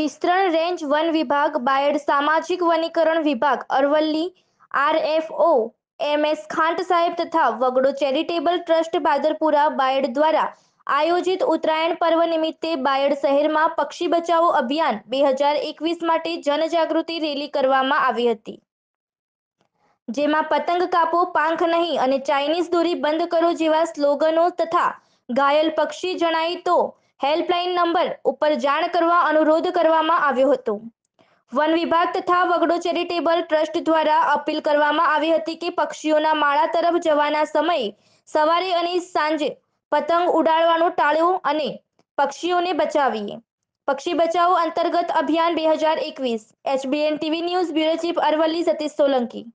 વિસ્તરણ range one વિભાગ બાયડ સામાજિક વનીકરણ વિભાગ Aravalli RFO M S Khant સાહેબ તથા વગડો ચેરિટેબલ ટ્રસ્ટ બાદરપુરા બાયડ દ્વારા આયોજિત ઉત્તરાયણ પર્વ નિમિત્તે બાયડ શહેરમાં પક્ષી બચાવો અભિયાન બે હજાર એકવીસ માટે જનજાગૃતિ રેલી કરવામાં આવી હતી જેમાં પતંગ કાપો પાંખ નહીં અને ચાઇનીઝ દોરી બંધ કરો જેવા સ્લોગનો તથા ઘાયલ પક્ષી જણાય તો હેલ્પલાઇન નંબર ઉપર જાણ કરવા અનુરોધ કરવામાં આવ્યો હતો વન વિભાગ તથા વગડો ચેરિટેબલ ટ્રસ્ટ દ્વારા અપીલ કરવામાં આવી હતી કે પક્ષીઓના માળા તરફ જવાના સમયે સવારે અને સાંજે પતંગ ઉડાડવાનું ટાળવું અને પક્ષીઓને બચાવીએ પક્ષી બચાવો અંતર્ગત અભિયાન બે હજાર એકવીસ HBN TV news bureau chief Aravalli Satish Solanki